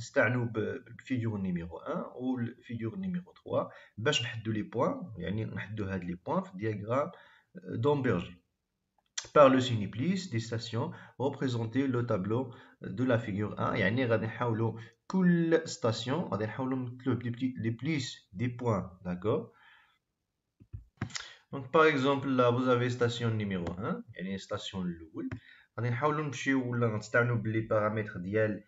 نستعنوا figure نيميرو 1 figure نيميرو 3 باش نحدوا لي بوان يعني نحدوا هاد لي بوان في الدياغرام d'Amberger. Par le siniplis des stations, représenter le tableau de la figure 1. يعني غادي نحاولوا كل station غادي نحاولوا نمثلوه les plis des points, d'accord Donc par exemple là vous avez station numéro 1, يعني station الأول. غادي نحاولوا نمشيو ولا les paramètres. بارامتر ديال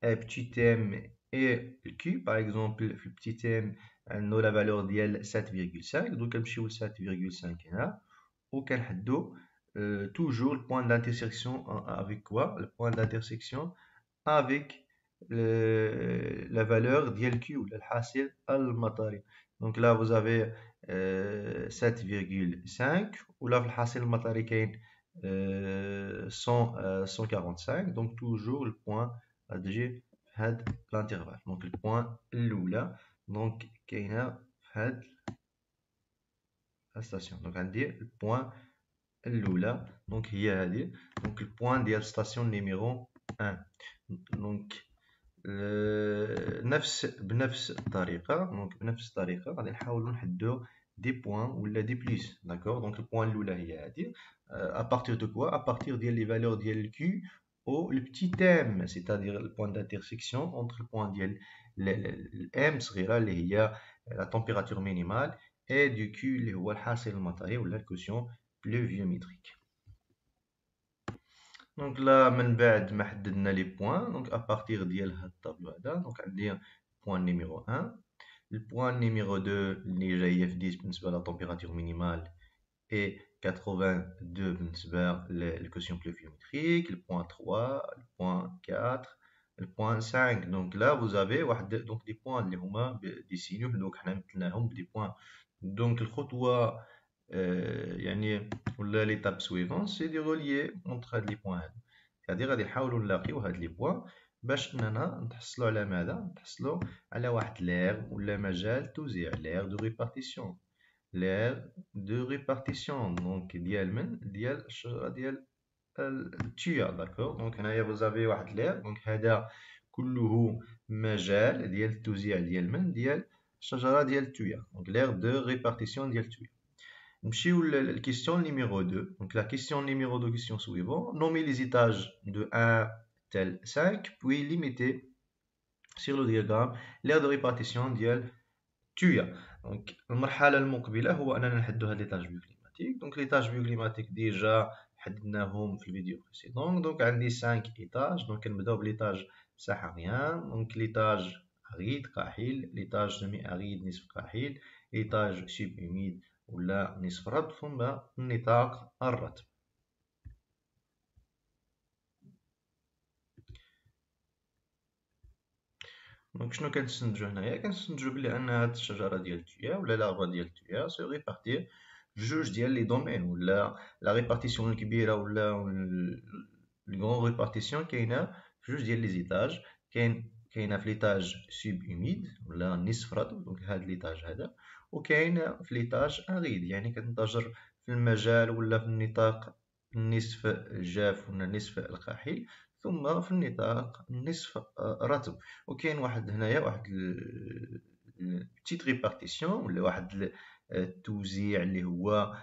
petit m et q par exemple le petit m a euh, la valeur ديال 7,5 donc نمشيو ل 7,5 هنا dos, toujours le point d'intersection avec quoi le point d'intersection avec la valeur ديال q donc là vous avez 7,5 euh, ou là le حاصل 145 donc toujours le point a l'intervalle donc le point Loula donc y a la station donc on le point Loula donc il y donc le point de la station numéro 1 donc le de la la on de plus d'accord donc le point Loula il a à partir de quoi à partir des valeurs Q au le petit M, c'est-à-dire le point d'intersection entre le point d'IL, M صغيرة اللي هي la température minimale et du Q اللي هو الحاصل ou la caution pluviométrique. Donc là, on بعد ما حددنا les points donc à partir d'IL, cette table-là. donc عندي point numéro 1 le point numéro 2 اللي جايه cest 10 dire la température minimale et 82 le quotient pluviométrique, le point 3, le point 4, le point 5. Donc là, vous avez donc des points les humains des signaux, donc des points. Donc le خطوة يعني euh, l'étape suivante c'est de relier entre les points c'est-à-dire des نحاولوا nous هاد لي points. باش اننا نتحصلوا على ماذا نتحصلوا على واحد لير ولا مجال توزيع لير de répartition l'aire de répartition donc ديال ديال الشجره ديال d'accord donc دونك هنايا فوزافي واحد l'air donc هذا كله مجال ديال التوزيع ديال من ديال الشجره ديال التويا دونك لاير دو ريبارتيسيون ديال التويا la question numéro 2 donc la question numéro 2 question suivante nommez les étages de 1 tel 5 puis limiter sur le diagramme l'aire de répartition ديال تويا دونك المرحله المقبله هو اننا نحدو هاد ليتاج بيو كليماتيك دونك ليتاج بيو كليماتيك ديجا حددناهم في الفيديو بريسيدون دونك عندي 5 ايتاج دونك نبداو بليتاج مساحه غيان دونك ليتاج أغيد قاحل ليتاج سمي أغيد نصف قاحل ليتاج شيب أميد ولا نصف رطب ثم النطاق الرطب دونك شنو كنستنتجو هنايا كنستنتجو بلي ان هاد الشجره ديال تويا ولا لاربا ديال تويا سو ريبارتي جوج ديال لي دومين ولا لا ريبارتيسيون الكبيره ولا الكون ريبارتيسيون كاينه في جوج ديال لي زيتاج كاين كاينه في ليتاج سوب هوميد ولا نصف رطب دونك هاد ليتاج هذا وكاين في ليتاج انغيد يعني كتنتجر في المجال ولا في النطاق النصف جاف ولا النصف القاحل ثم في النطاق نصف آه، راتب وكاين واحد هنايا واحد بتيت ريبارتيسيون ولا واحد آه، التوزيع اللي هو